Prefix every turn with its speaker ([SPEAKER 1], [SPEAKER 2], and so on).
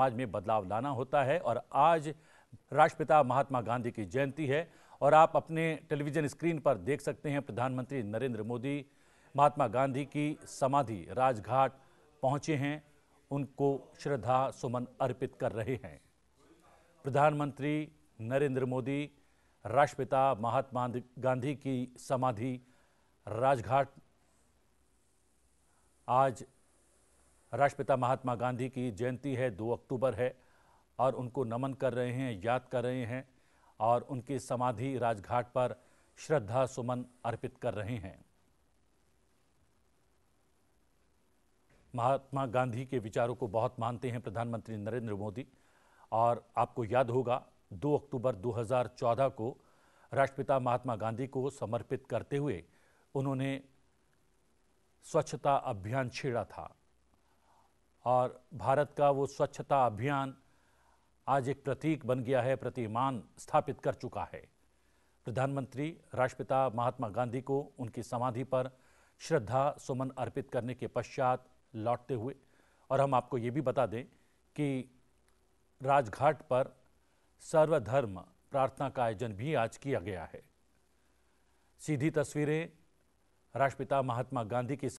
[SPEAKER 1] समाज में बदलाव लाना होता है और आज राष्ट्रपिता महात्मा गांधी की जयंती है और आप अपने टेलीविजन स्क्रीन पर देख सकते हैं प्रधानमंत्री नरेंद्र मोदी महात्मा गांधी की समाधि राजघाट पहुंचे हैं उनको श्रद्धा सुमन अर्पित कर रहे हैं प्रधानमंत्री नरेंद्र मोदी राष्ट्रपिता महात्मा गांधी की समाधि राजघाट आज राष्ट्रपिता महात्मा गांधी की जयंती है दो अक्टूबर है और उनको नमन कर रहे हैं याद कर रहे हैं और उनकी समाधि राजघाट पर श्रद्धा सुमन अर्पित कर रहे हैं महात्मा गांधी के विचारों को बहुत मानते हैं प्रधानमंत्री नरेंद्र मोदी और आपको याद होगा 2 अक्टूबर 2014 को राष्ट्रपिता महात्मा गांधी को समर्पित करते हुए उन्होंने स्वच्छता अभियान छेड़ा था और भारत का वो स्वच्छता अभियान आज एक प्रतीक बन गया है प्रतिमान स्थापित कर चुका है प्रधानमंत्री राष्ट्रपिता महात्मा गांधी को उनकी समाधि पर श्रद्धा सुमन अर्पित करने के पश्चात लौटते हुए और हम आपको ये भी बता दें कि राजघाट पर सर्वधर्म प्रार्थना का आयोजन भी आज किया गया है सीधी तस्वीरें राष्ट्रपिता महात्मा गांधी की